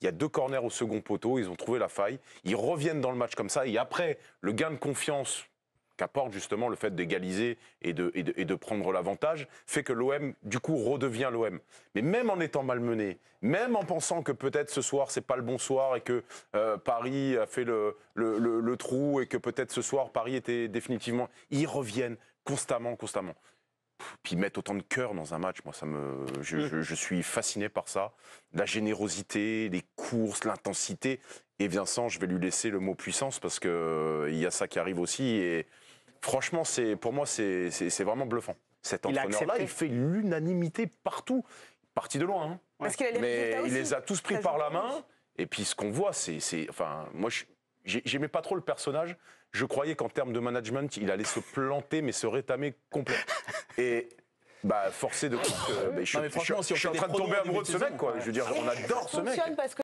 Il y a deux corners au second poteau, ils ont trouvé la faille. Ils reviennent dans le match comme ça. Et après, le gain de confiance qu'apporte justement le fait d'égaliser et de, prendre l'avantage, fait que l'OM, du coup, redevient l'OM. Mais même en étant malmené, même en pensant que peut-être ce soir, c'est pas le bon soir et que euh, Paris a fait le trou et que peut-être ce soir, Paris était définitivement... Ils reviennent constamment, constamment puis mettre autant de cœur dans un match, moi, ça me, mm. je, suis fasciné par ça. La générosité, les courses, l'intensité. Et Vincent, je vais lui laisser le mot puissance parce que euh, il y a ça qui arrive aussi. Et franchement, c'est pour moi, c'est vraiment bluffant. Cet entraîneur-là, il, fait l'unanimité partout, parti de loin. Hein. a les Mais il les a tous pris par la main. Et puis ce qu'on voit, c'est, enfin, moi, j'aimais pas trop le personnage. Je croyais qu'en termes de management, il allait se planter, mais se rétamer complètement. Et bah, forcé de. Euh, je, franchement, suis en train de tomber amoureux de ce mec, quoi. Je veux dire, on adore ce mec.